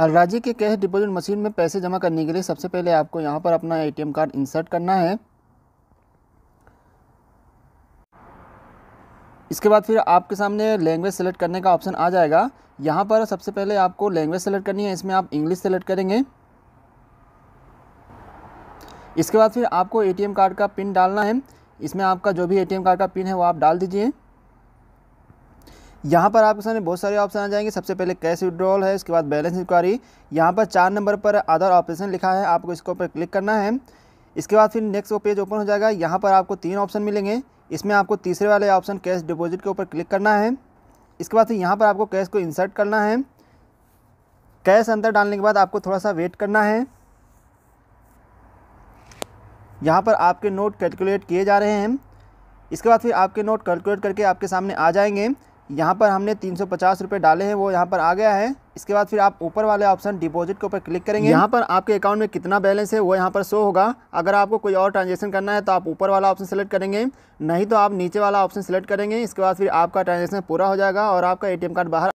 राज्य के cash deposit machine में पैसे जमा करने के लिए सबसे पहले आपको यहाँ पर अपना एटीएम कार्ड इंसर्ट करना है इसके बाद फिर आपके सामने लैंग्वेज सेलेक्ट करने का ऑप्शन आ जाएगा यहाँ पर सबसे पहले आपको लैंग्वेज सेलेक्ट करनी है इसमें आप इंग्लिश सेलेक्ट करेंगे इसके बाद फिर आपको एटीएम कार्ड का पिन डालना है इसमें आपका जो भी एटीएम कार्ड का पिन है वो आप डाल दीजिए यहाँ पर आपके सामने बहुत सारे ऑप्शन आ जाएंगे सबसे पहले कैश विड्रॉल है उसके बाद बैलेंस इंक्वायरी यहाँ पर चार नंबर पर अदर ऑपरेशन लिखा है आपको इसके ऊपर क्लिक करना है इसके बाद फिर नेक्स्ट वो पेज ओपन हो जाएगा यहाँ पर आपको तीन ऑप्शन मिलेंगे इसमें आपको तीसरे वाले ऑप्शन कैश डिपॉजिट के ऊपर क्लिक करना है इसके बाद फिर यहाँ पर आपको कैश को इंसर्ट करना है कैश अंदर डालने के बाद आपको थोड़ा सा वेट करना है यहाँ पर आपके नोट कैलकुलेट किए जा रहे हैं इसके बाद फिर आपके नोट कैलकुलेट करके आपके सामने आ जाएंगे यहाँ पर हमने तीन सौ डाले हैं वो यहाँ पर आ गया है इसके बाद फिर आप ऊपर वाले ऑप्शन डिपॉजिट के ऊपर क्लिक करेंगे यहाँ पर आपके अकाउंट में कितना बैलेंस है वो यहाँ पर शो होगा अगर आपको कोई और ट्रांजेक्शन करना है तो आप ऊपर वाला ऑप्शन सेलेक्ट करेंगे नहीं तो आप नीचे वाला ऑप्शन सेलेक्ट करेंगे इसके बाद फिर आपका ट्रांजेक्शन पूरा हो जाएगा और आपका ए कार्ड बाहर